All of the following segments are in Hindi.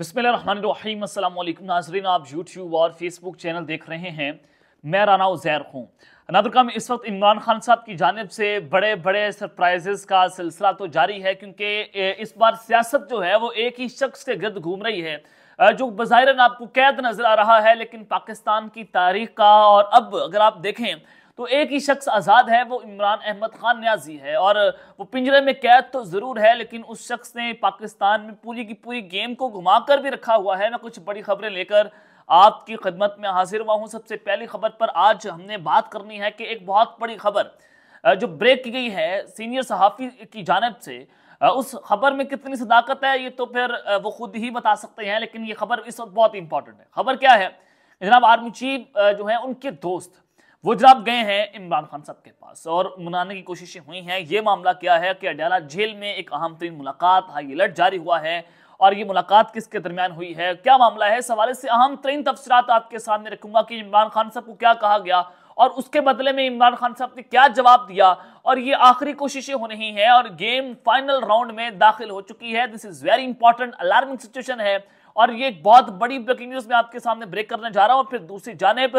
बसमीम अल्लाम नाजरीन आप यूट्यूब और फेसबुक चैनल देख रहे हैं मैं राना उजैर हूँ अनदर इस वक्त इमरान खान साहब की जानब से बड़े बड़े सरप्राइजेस का सिलसिला तो जारी है क्योंकि इस बार सियासत जो है वो एक ही शख्स के गर्द घूम रही है जो बाहिर आपको कैद नज़र आ रहा है लेकिन पाकिस्तान की तारीख का और अब अगर आप देखें तो एक ही शख्स आज़ाद है वो इमरान अहमद खान न्याजी है और वो पिंजरे में कैद तो ज़रूर है लेकिन उस शख्स ने पाकिस्तान में पूरी की पूरी गेम को घुमा कर भी रखा हुआ है मैं कुछ बड़ी खबरें लेकर आपकी खदमत में हाजिर हुआ हूँ सबसे पहली खबर पर आज हमने बात करनी है कि एक बहुत बड़ी खबर जो ब्रेक की गई है सीनियर सहाफ़ी की जानब से उस खबर में कितनी सदाकत है ये तो फिर वो खुद ही बता सकते हैं लेकिन ये खबर इस वक्त बहुत इंपॉर्टेंट है खबर क्या है जनाब आर्मी चीफ जो है उनके दोस्त वो जनाब गए हैं इमरान खान साहब के पास और मनाने की कोशिशें हुई हैं ये मामला क्या है कि अडयाला जेल में एक अहम तरीन मुलाकात हाई अलर्ट जारी हुआ है और ये मुलाकात किसके दरमियान हुई है क्या मामला है सवाल से अहम तरीन तबसरत आपके सामने रखूंगा कि इमरान खान साहब को क्या कहा गया और उसके बदले में इमरान खान साहब ने क्या जवाब दिया और ये आखिरी कोशिशें हो रही हैं और गेम फाइनल राउंड में दाखिल हो चुकी है this is very important alarming situation है और ये एक बहुत बड़ी ब्रेकिंग न्यूज में आपके सामने ब्रेक करने जा रहा हूं और फिर दूसरी जानेब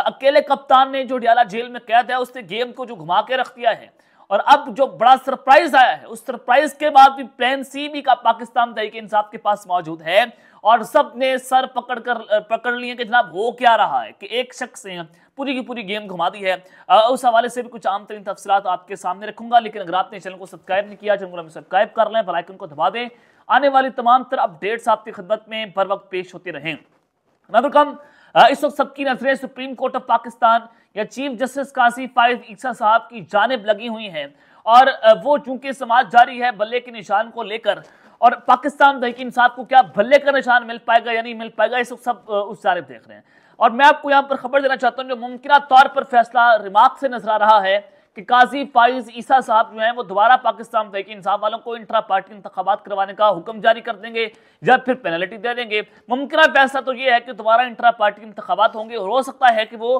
अकेले कप्तान ने जो डियाला जेल में कैद है उसने गेम को जो घुमा के रख दिया है और अब जो बड़ा सरप्राइज आया है उस सरप्राइज के बाद भी प्लान सी भी का पाकिस्तान तरीके इंसाफ के पास मौजूद है और सब ने सर पकड़ कर पकड़ लिए कि जनाब हो क्या रहा है कि एक शख्स ने पूरी की पूरी गेम घुमा दी है उस हवाले से भी कुछ आम तरीन तफसलात आपके सामने रखूंगा लेकिन अगर आपने चैनल को सब्सक्राइब नहीं किया चैनल को सब्सक्राइब कर लें बलाइकन को दबा दें आने वाली तमाम तर अपडेट्स आपकी खिदमत में बर वक्त पेश होते रहे वेलकम इस वक्त सबकी नजरें सुप्रीम कोर्ट ऑफ पाकिस्तान या चीफ जस्टिस काजी फायद ईसा साहब की जानब लगी हुई हैं और वो चूंकि समाज जारी है बल्ले के निशान को लेकर और पाकिस्तान तहकी इंसाफ को क्या बल्ले का निशान मिल पाएगा या नहीं मिल पाएगा इस वक्त सब उस जानब देख रहे हैं और मैं आपको यहाँ पर खबर देना चाहता हूँ जो मुमकिन तौर पर फैसला रिमार्क से नजर आ रहा है कि काजी फाइज ईसा साहब जो हैं वो दोबारा पाकिस्तान तहकी इंसाफ वालों को इंट्रा पार्टी इंतबात करवाने का हुक्म जारी कर देंगे या फिर पेनल्टी दे देंगे मुमकिन फैसला तो ये है कि दोबारा इंट्रा पार्टी इंतबात होंगे और हो सकता है कि वो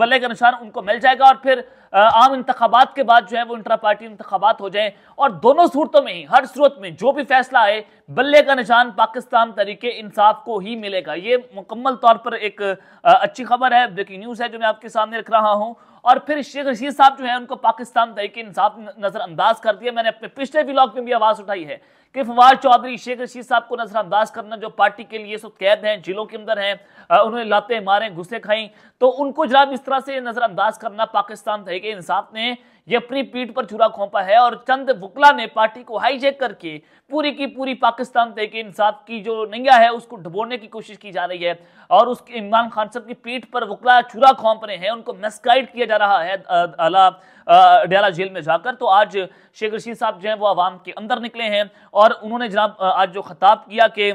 बल्ले का निशान उनको मिल जाएगा और फिर आम इंतबात के बाद जो है वो इंट्रा पार्टी इंतबात हो जाएं और दोनों सूरतों में ही हर सूरत में जो भी फैसला आए बल्ले का निशान पाकिस्तान तरीके इंसाफ को ही मिलेगा ये मुकम्मल तौर पर एक अच्छी खबर है ब्रेकिंग न्यूज़ है जो मैं आपके सामने रख रहा हूँ और फिर शेख रशीद साहब जो है उनको पाकिस्तान तरीके इंसाफ नज़रअंदाज कर दिया मैंने अपने पिछले ब्लॉग में भी आवाज़ उठाई है कि फवाद चौधरी शेख रशीद साहब को नजरअंदाज करना जो पार्टी के लिए सब कैद हैं जिलों के अंदर हैं उन्होंने लाते मारे घुसे खाई तो उनको जनाब इस तरह से नजरअंदाज करना पाकिस्तान तहरीक इंसाफ ने ये अपनी पीठ पर चूरा खोपा है और चंद वुकला ने पार्टी को हाईजेक करके पूरी की पूरी पाकिस्तान तहरीक इंसाफ की जो नैया है उसको डबोने की कोशिश की जा रही है और उसके इमरान खान साहब की पीठ पर वकला चूरा खोप रहे हैं उनको मेस्काइड किया जा रहा है अला डयाला जेल में जाकर तो आज शेख रशीद साहब जो है वो आवाम के अंदर निकले हैं और उन्होंने जनाब आज जो खताब किया कि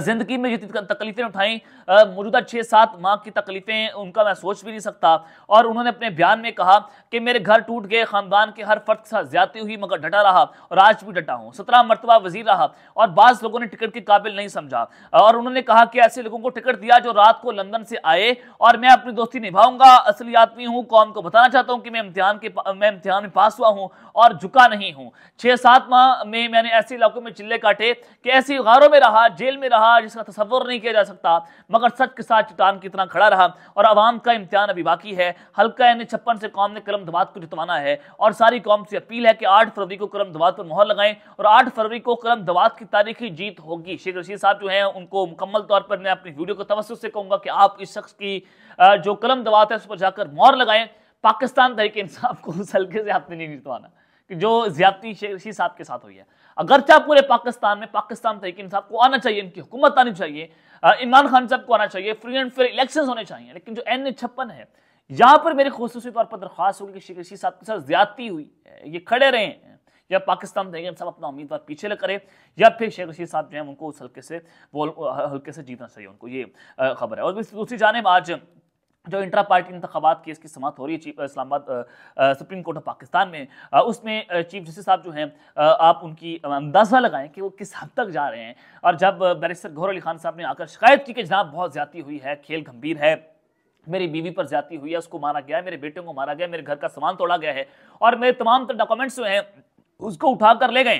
ज़िंदगी में जितनी तकलीफ़ें उठाई मौजूदा छः सात माह की तकलीफ़ें उनका मैं सोच भी नहीं सकता और उन्होंने अपने बयान में कहा कि मेरे घर टूट गए ख़ानदान के हर फर्द के साथ ज्यादा हुई मगर डटा रहा और आज भी डटा हूँ सत्रह मरतबा वजीर रहा और बाज़ लोगों ने टिकट के काबिल नहीं समझा और उन्होंने कहा कि ऐसे लोगों को टिकट दिया जो रात को लंदन से आए और मैं अपनी दोस्ती निभाऊंगा असली आदमी हूँ कौम को बताना चाहता हूँ कि मैं इम्तिहान के मैं इम्तिहान में पास हुआ हूँ और झुका नहीं हूँ छः सात माह में मैंने ऐसे इलाकों में चिल्ले काटे कि ऐसी गारों में रहा जेल में रहा जिसका तस्वर नहीं किया जा सकता मगर सच के साथ चट्टान कितना खड़ा रहा और आवाम का इम्तहान अभी बाकी है हल्का यानी छप्पन से कौम ने कलम धबात को जितवाना है और सारी कौम से अपील है कि आठ फरवरी को कलम धबात पर मोहर लगाएं और आठ फरवरी को कलम धबात की तारीखी जीत होगी शेख रशीद साहब जो है उनको मुकम्मल तौर पर मैं अपनी वीडियो को तवस्त से कहूँगा कि आप इस शख्स की जो कलम दवात है उस पर जाकर मोहर लगाएं पाकिस्तान तहरीक इंसाफ को उस हल्के से आपने नहीं जितवाना कि जो ज्यादती शेख रशीद साहब के साथ हुई है अगरचे पूरे पाकिस्तान में पाकिस्तान तरीके इंसाफ को आना चाहिए इनकी हुकूमत आनी चाहिए इमरान खान साहब को आना चाहिए फ्री एंड फेयर इलेक्शन होने चाहिए लेकिन जो एन ए छप्पन है यहाँ पर मेरी खसूसी तौर पर दरख्वास्त होगी कि शिक्षी साहब के साथ ज्यादती हुई ये खड़े रहे या पाकिस्तान तरीके इंसाफ अपना उम्मीदवार पीछे ले करे या फिर शेख रशीद साहब जो है उनको उस हल्के से वो हल्के से जीतना चाहिए उनको ये खबर है और दूसरी जानब आज जो इंट्रा पार्टी इंतबात केस की समाप्त हो रही है chief Islamabad supreme court of Pakistan में आ, उसमें चीफ जस्टिस साहब जो हैं आप उनकी अंदाज़ा लगाएं कि वो किस हद तक जा रहे हैं और जब बैरिस्टर घोर अली खान साहब ने आकर शिकायत की कि जनाब बहुत ज़्यादा हुई है खेल गंभीर है मेरी बीवी पर ज्यादा हुई है उसको मारा गया है मेरे बेटे को मारा गया मेरे घर का सामान तोड़ा गया है और मेरे तमाम डॉक्यूमेंट्स जो हैं उसको उठा कर ले गए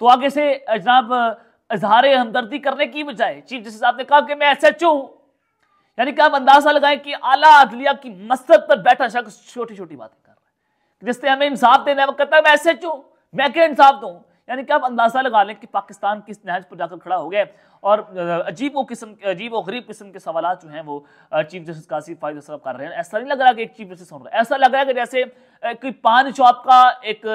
तो आगे से जनाब इजहार हमदर्दी करने की बजाय चीफ जस्टिस साहब ने कहा कि मैं एस एच हूँ यानी कि आप अंदाजा लगाएं कि आला अदलिया की मसद पर बैठा शख्स छोटी छोटी बातें कर रहा है जिससे हमें इंसाफ देना है वो कहता है मैं ऐसे एच मैं क्या इंसाफ दूँ यानी कि आप अंदाजा लगा लें कि पाकिस्तान किस नहज पर जाकर खड़ा हो गया और अजीब व किस्म अजीब व गरीब किस्म के सवाल जो हैं वो चीफ जस्टिस कासिफ फायद साहब कर रहे हैं ऐसा नहीं लग रहा कि एक चीफ जस्टिस हो रहा है ऐसा लग रहा है कि जैसे कोई पान शॉप का एक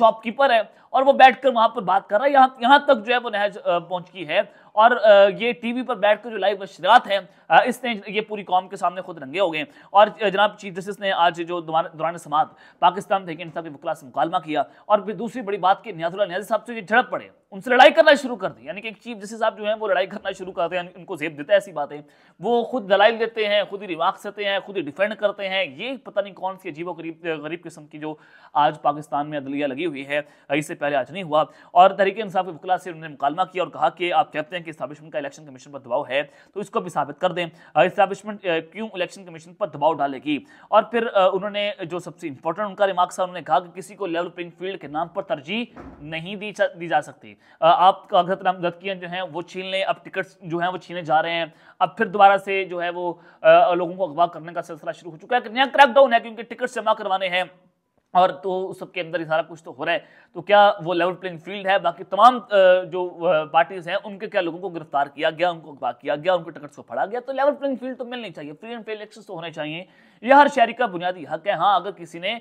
शॉपकीपर है और वो बैठकर वहां पर बात कर रहा है यहाँ यहाँ तक जो है वो नहज पहुंच गई है और ये टीवी पर बैठ कर जो लाइव अशरात है इसने ये पूरी कौम के सामने खुद रंगे हो गए और जनाब चीफ जस्टिस ने आज जो दौरान समात पाकिस्तान तहकीन इंसाफ के वकला से मुकालमा किया और फिर दूसरी बड़ी बात कि न्याजुल्ला न्याजी साहब से झड़प पड़े उनसे लड़ाई करना शुरू कर दी यानी कि एक चीफ जस्टिस साहब जो है वो लड़ाई करना शुरू करते हैं उनको जेब देता है ऐसी बातें वो खुद दलाइल देते हैं खुद ही रिवाक देते हैं खुद ही डिफेंड करते हैं ये पता नहीं कौन सी अजीब गरीब गरीब किस्म की जो आज पाकिस्तान में अदलिया लगी हुई है इससे पहले आज नहीं हुआ और तरीके इंसाफ के वकला से उन्होंने मुकालमा किया और कहा कि आप कहते हैं हैं कि स्टैब्लिशमेंट का इलेक्शन कमीशन पर दबाव है तो इसको भी साबित कर दें स्टैब्लिशमेंट क्यों इलेक्शन कमीशन पर दबाव डालेगी और फिर उन्होंने जो सबसे इंपॉर्टेंट उनका रिमार्क्स था उन्होंने कहा कि किसी को लेवल प्लेइंग फील्ड के नाम पर तरजीह नहीं दी दी जा सकती आप कागजत नाम गदकियाँ जो हैं वो छीन लें अब टिकट जो हैं वो छीने जा रहे हैं अब फिर दोबारा से जो है वो लोगों को अगवा करने का सिलसिला शुरू हो चुका है नया क्रैकडाउन है क्योंकि टिकट जमा करवाने हैं और तो उस अंदर ही सारा कुछ तो हो रहा है तो क्या वो लेवल प्लेइंग फील्ड है बाकी तमाम जो पार्टीज हैं उनके क्या लोगों को गिरफ्तार किया गया उनको अगवा किया गया उनके टिकट्स को फड़ा गया तो लेवल प्लेइंग फील्ड तो मिलनी चाहिए फ्री एंड फेयर एक्सेस तो होने चाहिए यह हर शहरी का बुनियादी हक है हाँ अगर किसी ने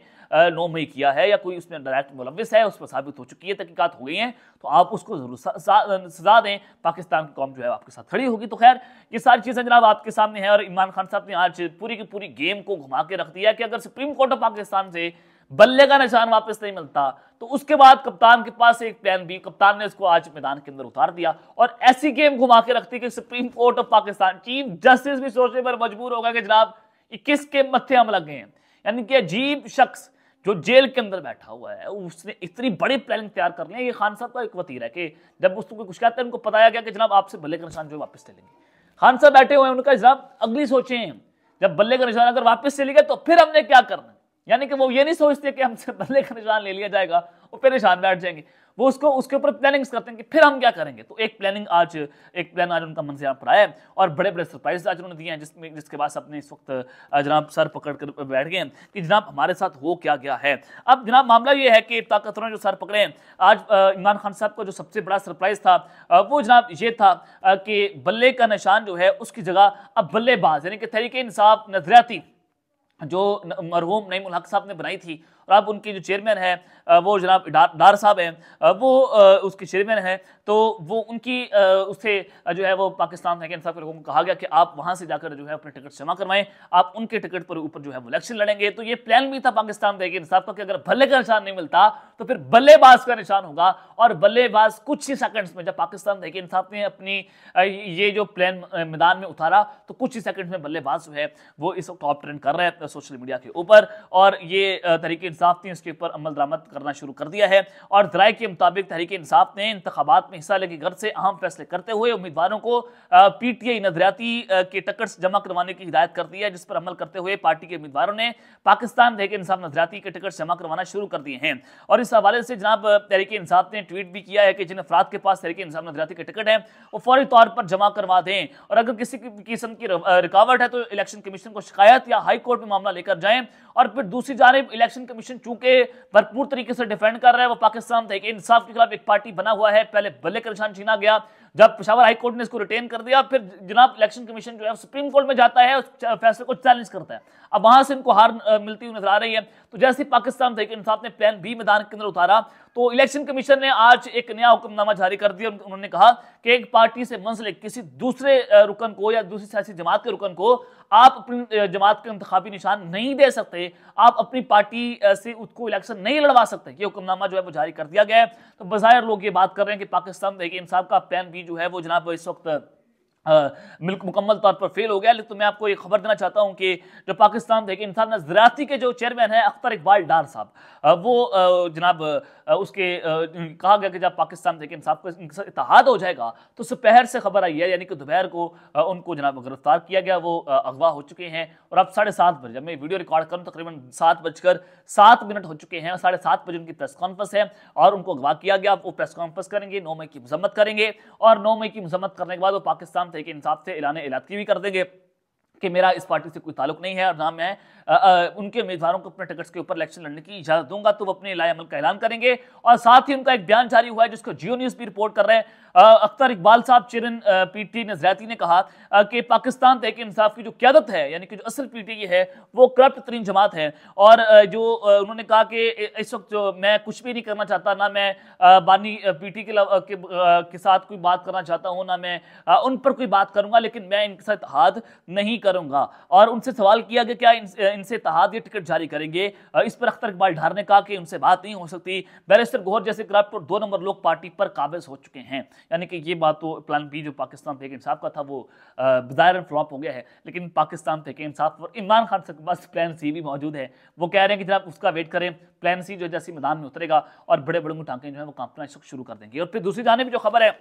नो मई किया है या कोई उसमें डायरेक्ट मुलविस है उस पर साबित हो चुकी है तहकीकत हो गई है तो आप उसको जरूर सजा दें पाकिस्तान की कौम जो है आपके साथ खड़ी होगी तो खैर ये सारी चीज़ें जनाब आपके सामने है और इमरान खान साहब ने आज पूरी की पूरी गेम को घुमा के रख दिया कि अगर सुप्रीम कोर्ट ऑफ पाकिस्तान से बल्ले का निशान वापस नहीं मिलता तो उसके बाद कप्तान के पास एक प्लान भी कप्तान ने इसको आज मैदान के अंदर उतार दिया और ऐसी गेम घुमा के रखती कि supreme court of Pakistan chief justice भी सोचने पर मजबूर होगा कि जनाब इक्कीस के मत्थे हम लग गए हैं यानी कि अजीब शख्स जो जेल के अंदर बैठा हुआ है उसने इतनी बड़ी प्लानिंग तैयार कर ली है ये खान साहब का एक वतीर है कि जब उसको कोई कुछ कहता है उनको बताया गया कि जनाब आपसे बल्ले का निशान जो वापस ले लेंगे खान साहब बैठे हुए हैं उनका जनाब अगली सोचें जब बल्ले का निशान अगर वापस चले गए तो फिर हमने क्या करना यानी कि वो ये नहीं सोचते कि हमसे बल्ले का निशान ले लिया जाएगा वो परेशान बैठ जाएंगे वो उसको उसके ऊपर प्लानिंग करते हैं कि फिर हम क्या करेंगे तो एक प्लानिंग आज एक प्लान आज उनका मन से यहाँ पर आया और बड़े बड़े सरप्राइज आज उन्होंने दिए हैं जिसमें जिसके बाद अपने इस वक्त जनाब सर पकड़ कर बैठ गए कि जनाब हमारे साथ हो क्या गया है अब जनाब मामला ये है कि ताकतवर ने जो सर पकड़े हैं आज इमरान खान साहब का जो सबसे बड़ा सरप्राइज था वो जनाब ये था कि बल्ले का निशान जो है उसकी जगह अब बल्लेबाज यानी कि तहरीक इंसाफ नजरियाती जो मरहूम नईम हक साहब ने बनाई थी और आप उनके जो चेयरमैन है वो जनाब डार साहब हैं वो उसके चेयरमैन हैं तो वो उनकी उससे जो है वो पाकिस्तान है इंसाफ के लोगों को कहा गया कि आप वहाँ से जाकर जो है अपने टिकट जमा करवाएं आप उनके टिकट पर ऊपर जो है वो इलेक्शन लड़ेंगे तो ये प्लान भी था पाकिस्तान तहरीक इंसाफ का कि अगर भले का निशान नहीं मिलता तो फिर बल्लेबाज का निशान होगा और बल्लेबाज कुछ ही सेकंड्स में जब पाकिस्तान तहरीक इंसाफ ने अपनी ये जो प्लान मैदान में उतारा तो कुछ ही सेकंड्स में बल्लेबाज जो है वो इस वक्त टॉप ट्रेंड कर रहे हैं सोशल मीडिया के ऊपर और ये तरीके इंसाफ ने उसके ऊपर अमल दरामद करना शुरू कर दिया है और जराये के मुताबिक तहरीक इंसाफ ने इंतबात में हिस्सा लेके घर से अहम फैसले करते हुए उम्मीदवारों को पी टी आई नजरियाती के टिकट्स जमा करवाने की हिदायत कर दी है जिस पर अमल करते हुए पार्टी के उम्मीदवारों ने पाकिस्तान तहरीक इंसाफ नजरियाती के टिकट जमा करवाना शुरू कर दिए हैं और इस हवाले से जनाब तहरीक इंसाफ ने ट्वीट भी किया है कि जिन अफराद के पास तहरीक इंसाफ नजरियाती के टिकट हैं वो फौरी तौर पर जमा करवा दें और अगर किसी किस्म की रिकावट है तो इलेक्शन कमीशन को शिकायत या हाई कोर्ट में मामला लेकर जाएं और फिर दूसरी जानब इलेक्शन कमीशन चूंकि भरपूर तरीके से डिफेंड कर रहा है वो पाकिस्तान तहकी इंसाफ के खिलाफ एक पार्टी बना हुआ है पहले बल्ले का निशान छीना गया जब पिशावर हाई कोर्ट ने इसको रिटेन कर दिया फिर जनाब इलेक्शन कमीशन जो है सुप्रीम कोर्ट में जाता है उस फैसले को चैलेंज करता है अब वहां से इनको हार मिलती हुई नजर आ रही है तो जैसे पाकिस्तान तहरीक इंसाफ ने प्लान बी मैदान के अंदर उतारा तो इलेक्शन कमीशन ने आज एक नया हुक्मनामा जारी कर दिया उन्होंने कहा कि एक पार्टी से मंसलिक किसी दूसरे रुकन को या दूसरी सियासी जमात के रुकन को आप अपनी जमात के इंतबी निशान नहीं दे सकते आप अपनी पार्टी से उसको इलेक्शन नहीं लड़वा सकते ये हुक्मनामा जो है वो जारी कर दिया गया है तो बाहर लोग ये बात कर रहे हैं कि पाकिस्तान तहरीक इंसाफ का प्लान बी की जो है वो जनाब इस वक्त मिल्क मुकम्मल तौर पर फेल हो गया लेकिन तो मैं आपको ये खबर देना चाहता हूँ कि जो पाकिस्तान तहरीक इंसान ज़राती के जो चेयरमैन हैं अख्तर इकबाल डार साहब वो जनाब उसके कहा गया कि जब पाकिस्तान तहरीक इंसाफ का इतिहाद हो जाएगा तो सुपहर से खबर आई है यानी कि दोपहर को उनको जनाब गिरफ्तार किया गया वो अगवा हो चुके हैं और अब साढ़े सात बजे जब मैं वीडियो रिकॉर्ड करूँ तकरीबन सात बजकर सात मिनट हो चुके हैं और साढ़े सात बजे उनकी प्रेस कॉन्फ्रेंस है और उनको अगवा किया गया वो प्रेस कॉन्फ्रेंस करेंगे नौ मई की मजम्मत करेंगे और नौ मई की मजम्मत करने के बाद वो पाकिस्तान तरीके इंसाफ से एलान इलात की भी कर देंगे कि मेरा इस पार्टी से कोई ताल्लुक नहीं है और ना मैं आ, आ, उनके उम्मीदवारों को अपने टिकट्स के ऊपर इलेक्शन लड़ने की इजाजत दूंगा तो वो अपने लाएमल का ऐलान करेंगे और साथ ही उनका एक बयान जारी हुआ है जिसको जियो न्यूज़ भी रिपोर्ट कर रहे हैं अख्तर इकबाल साहब चिरन पीटी नजराती ने कहा आ, कि पाकिस्तान तहक इंसाफ की जो क्यादत है यानी कि जो असल पी टी है वो करप्ट तरीन जमात है और जो उन्होंने कहा कि इस वक्त जो मैं कुछ भी नहीं करना चाहता ना मैं बानी पीटी टी के, के साथ कोई बात करना चाहता हूँ ना मैं उन पर कोई बात करूंगा लेकिन मैं इनके साथ हाथ नहीं कर करूंगा और उनसे सवाल किया कि क्या इनसे तहाद ये टिकट जारी करेंगे इस पर अख्तर इकबाल ढार ने कहा कि उनसे बात नहीं हो सकती बैरिस्टर गोहर जैसे करप्ट और तो दो नंबर लोग पार्टी पर काबिज हो चुके हैं यानी कि ये बात तो प्लान बी जो पाकिस्तान तहके इंसाफ का था वो ज़ाहिर फ्लॉप हो गया है लेकिन पाकिस्तान तहके इंसाफ और इमरान खान के पास प्लान सी भी मौजूद है वो कह रहे हैं कि जनाब उसका वेट करें प्लान सी जो जैसे मैदान में उतरेगा और बड़े बड़े मुठाके जो है वो कांपना शुरू कर देंगे और फिर दूसरी जाने भी जो खबर है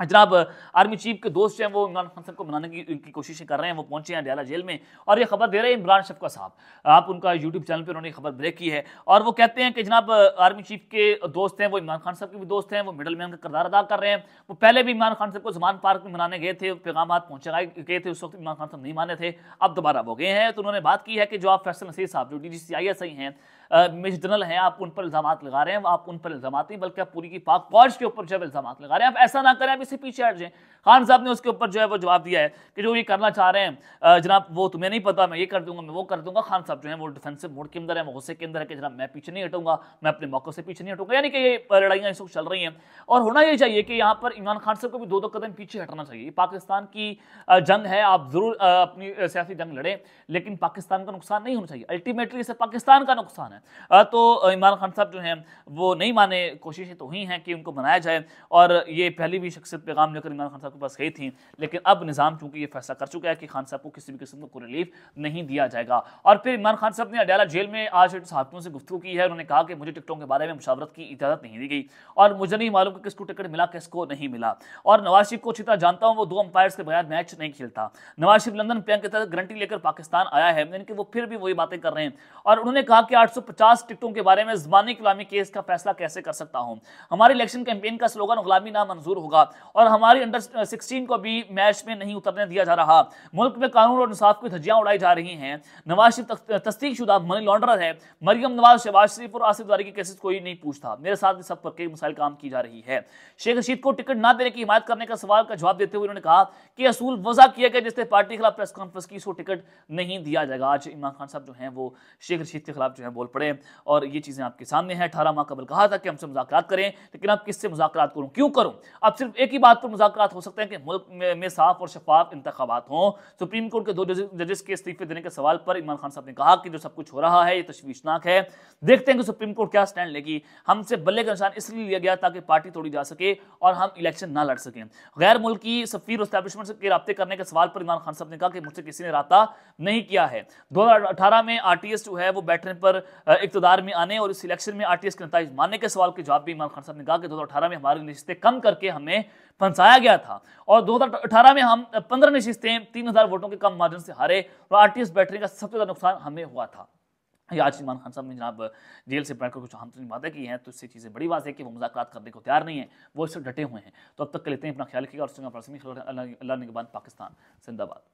हाँ, जनाब आर्मी चीफ के दोस्त हैं वो इमरान खान साहब को मनाने की उनकी कोशिशें कर रहे हैं वो पहुंचे हैं डियाला जेल में और ये खबर दे रहे हैं इमरान शफका साहब आप उनका यूट्यूब चैनल पर उन्होंने खबर ब्रेक की है और वो कहते हैं कि जनाब आर्मी चीफ के दोस्त हैं वो इमरान खान साहब के भी दोस्त हैं वो मिडल मैन का किरदार अदा कर रहे हैं वो पहले भी इमरान खान साहब को जमान पार्क में मनाने गए थे पैगाम पहुँचाए गए थे उस वक्त इमरान खान साहब नहीं माने थे अब दोबारा वो गए हैं तो उन्होंने बात की है कि जो आप फैसल नसीर साहब जो D G C I S I हैं मेजर जनरल हैं आप उन पर इल्ज़ाम लगा रहे हैं आप उन पर इल्ज़ाम नहीं बल्कि आप पूरी की पाक फौज के ऊपर जो है इल्ज़ाम लगा रहे हैं आप ऐसा ना करें आप इसे पीछे हट जाएं खान साहब ने उसके ऊपर जो है वो जवाब दिया है कि जो ये करना चाह रहे हैं जनाब वो तुम्हें नहीं पता मैं ये कर दूंगा मैं वो कर दूंगा खान साहब जो है वो डिफेंसिव मोड के अंदर है वो गुस्से के अंदर है कि जनाब मैं पीछे नहीं हटूंगा मैं अपने मौके से पीछे नहीं हटूंगा यानी कि ये लड़ाइयाँ इस वक्त चल रही हैं और होना ये चाहिए कि यहाँ पर इमरान खान साहब को भी दो दो कदम पीछे हटना चाहिए पाकिस्तान की जंग है आप ज़रूर अपनी सियासी जंग लड़ें लेकिन पाकिस्तान का नुकसान नहीं होना चाहिए अल्टीमेटली इसे पाकिस्तान का नुकसान है है तो इमरान खान साहब जो हैं वो नहीं माने कोशिशें तो हुई हैं कि उनको बनाया जाए और ये पहली भी शख्सियत पैगाम लेकर इमरान खान साहब के पास गई थी लेकिन अब निज़ाम चूँकि ये फैसला कर चुका है कि खान साहब को किसी भी किस्म को रिलीफ नहीं दिया जाएगा और फिर इमरान खान साहब ने अडयाला जेल में आज सहाफ़ियों से गुफ्तू की है उन्होंने कहा कि मुझे टिकटों के बारे में मुशावरत की इजाज़त नहीं दी गई और मुझे नहीं मालूम कि किसको टिकट मिला किसको नहीं मिला और नवाज शरीफ को छिता जानता हूँ वो दो अंपायर्स के बगैर मैच नहीं खेलता नवाज शरीफ लंदन प्लेंग के तहत गारंटी लेकर पाकिस्तान आया है यानी कि वो फिर भी वही बातें कर रहे हैं और उन्होंने कहा कि आठ 150 टिकटों के बारे में जबानी गुलामी केस का फैसला कैसे कर सकता हूं हमारे इलेक्शन कैंपेन का स्लोगन गुलामी ना मंजूर होगा और हमारी अंडर सिक्सटीन को भी मैच में नहीं उतरने दिया जा रहा मुल्क में कानून और इंसाफ की धज्जियां उड़ाई जा रही हैं नवाज शरीफ तस्दीक शुदा मनी लॉन्डर है मरियम नवाज शहबाज शरीफ और आसिफ द्वारी के केसेस कोई नहीं पूछता मेरे साथ सब पर कई मसाइल काम की जा रही है शेख रशीद को टिकट ना देने की हिमायत करने का सवाल का जवाब देते हुए उन्होंने कहा कि असूल वजह किया गया जिससे पार्टी के खिलाफ प्रेस कॉन्फ्रेंस की इसको टिकट नहीं दिया जाएगा आज इमरान खान साहब जो है वो शेख रशीद के खिलाफ जो है बोल पड़े और ये चीज़ें आपके सामने हैं अठारह माह कबल कहा था कि हमसे मुजाकर करें लेकिन आप किससे मुजाकर करूँ क्यों करूँ अब सिर्फ एक ही बात पर मुजाकर हो सकते हैं कि मुल्क में साफ और शफाफ इंतबात हों सुप्रीम कोर्ट के दो जजेस के इस्तीफे देने के सवाल पर इमरान खान साहब ने कहा कि जो सब कुछ हो रहा है ये तश्वीशनाक है देखते हैं कि सुप्रीम कोर्ट क्या स्टैंड लेगी हमसे बल्ले का निशान इसलिए लिया गया ताकि पार्टी तोड़ी जा सके और हम इलेक्शन ना लड़ सकें गैर मुल्की सफीर इस्टेब्लिशमेंट के रबते करने के सवाल पर इमरान खान साहब ने कहा कि मुझसे किसी ने रबता नहीं किया है दो हज़ार अठारह में आर टी एस जो है वो बैठने पर इकतदार में आने और इस इलेक्शन में आर टी एस के नतज मानने के सवाल के जवाब भी इमरान खान साहब ने कहा कि दो हज़ार अठारह में हमारी नशस्तें कम करके हमें फंसाया गया था और दो हज़ार अठारह में हम पंद्रह नशस्तें तीन हज़ार वोटों के कम मार्जिन से हारे और आर टी एस बैटरी का सबसे ज़्यादा नुकसान हमें हुआ था ये आज इमरान खान साहब ने जनाब जेल से बैठकर कुछ हम वादा की हैं तो इससे चीज़ें बड़ी बात है कि वो मुजाकर करने को तैयार नहीं है वो इससे डटे हुए हैं तो अब तक लेते हैं अपना ख्याल रखिएगा और अल्लाह निगबान पाकिस्तान जिंदाबाद